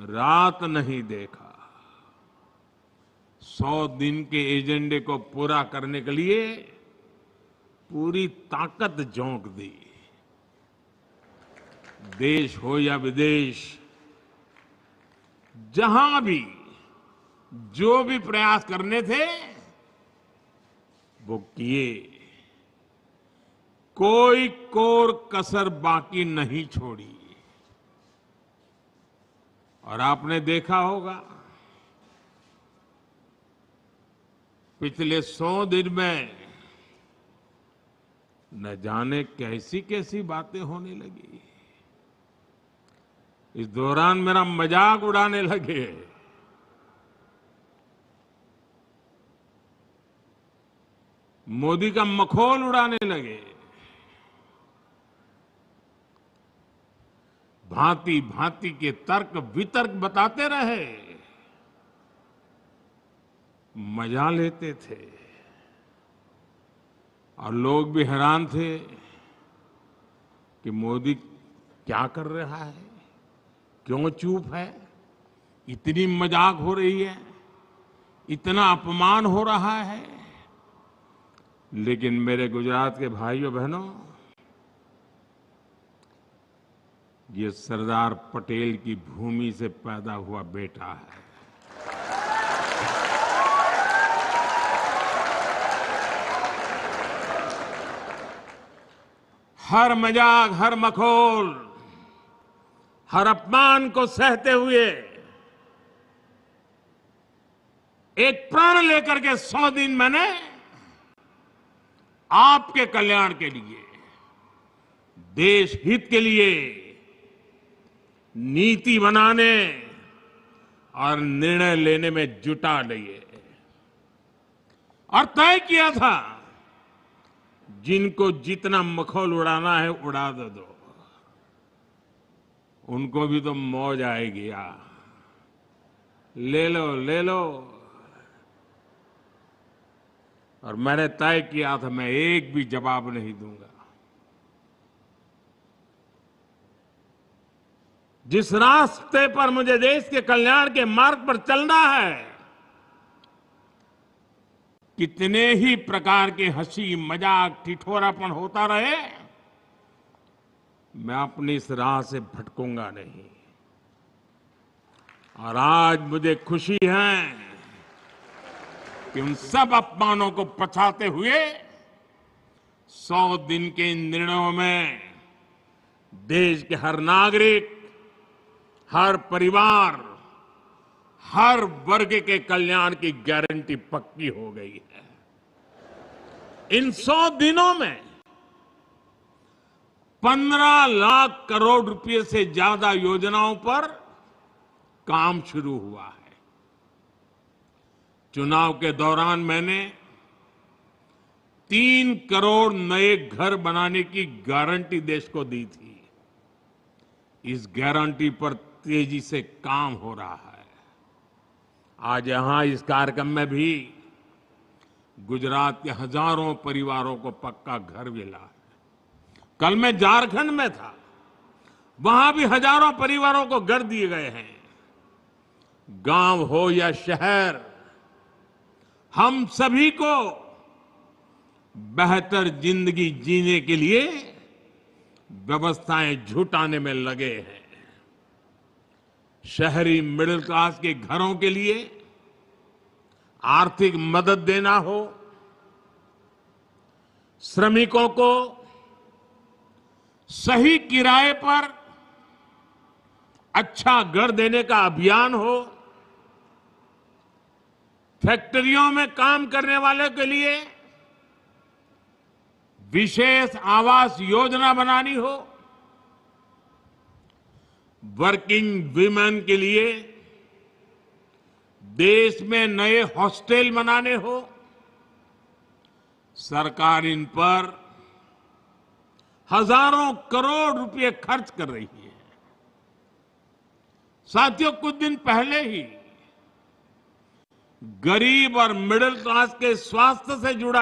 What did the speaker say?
रात नहीं देखा सौ दिन के एजेंडे को पूरा करने के लिए पूरी ताकत झोंक दी देश हो या विदेश जहां भी जो भी प्रयास करने थे वो किए कोई कोर कसर बाकी नहीं छोड़ी और आपने देखा होगा पिछले सौ दिन में न जाने कैसी कैसी बातें होने लगी इस दौरान मेरा मजाक उड़ाने लगे मोदी का मखोल उड़ाने लगे भांति भांति के तर्क वितर्क बताते रहे मजा लेते थे और लोग भी हैरान थे कि मोदी क्या कर रहा है क्यों चुप है इतनी मजाक हो रही है इतना अपमान हो रहा है लेकिन मेरे गुजरात के भाइयों बहनों ये सरदार पटेल की भूमि से पैदा हुआ बेटा है हर मजाक हर मखोल हर अपमान को सहते हुए एक प्राण लेकर के सौ दिन मैंने आपके कल्याण के लिए देश हित के लिए नीति बनाने और निर्णय लेने में जुटा लिए और तय किया था जिनको जितना मखौल उड़ाना है उड़ा दो दो उनको भी तो मौज आएगी आ ले लो ले लो और मैंने तय किया था मैं एक भी जवाब नहीं दूंगा जिस रास्ते पर मुझे देश के कल्याण के मार्ग पर चलना है कितने ही प्रकार के हंसी मजाक ठिठोरापन होता रहे मैं अपनी इस राह से भटकूंगा नहीं और आज मुझे खुशी है कि उन सब अपमानों को पछाते हुए सौ दिन के इन निर्णयों में देश के हर नागरिक हर परिवार हर वर्ग के कल्याण की गारंटी पक्की हो गई है इन सौ दिनों में पंद्रह लाख करोड़ रुपए से ज्यादा योजनाओं पर काम शुरू हुआ है चुनाव के दौरान मैंने तीन करोड़ नए घर बनाने की गारंटी देश को दी थी इस गारंटी पर तेजी से काम हो रहा है आज यहां इस कार्यक्रम में भी गुजरात के हजारों परिवारों को पक्का घर मिला है कल मैं झारखंड में था वहां भी हजारों परिवारों को घर दिए गए हैं गांव हो या शहर हम सभी को बेहतर जिंदगी जीने के लिए व्यवस्थाएं झुटाने में लगे हैं शहरी मिडिल क्लास के घरों के लिए आर्थिक मदद देना हो श्रमिकों को सही किराए पर अच्छा घर देने का अभियान हो फैक्ट्रियों में काम करने वालों के लिए विशेष आवास योजना बनानी हो वर्किंग वीमेन के लिए देश में नए हॉस्टल बनाने हो सरकार इन पर हजारों करोड़ रुपए खर्च कर रही है साथियों कुछ दिन पहले ही गरीब और मिडिल क्लास के स्वास्थ्य से जुड़ा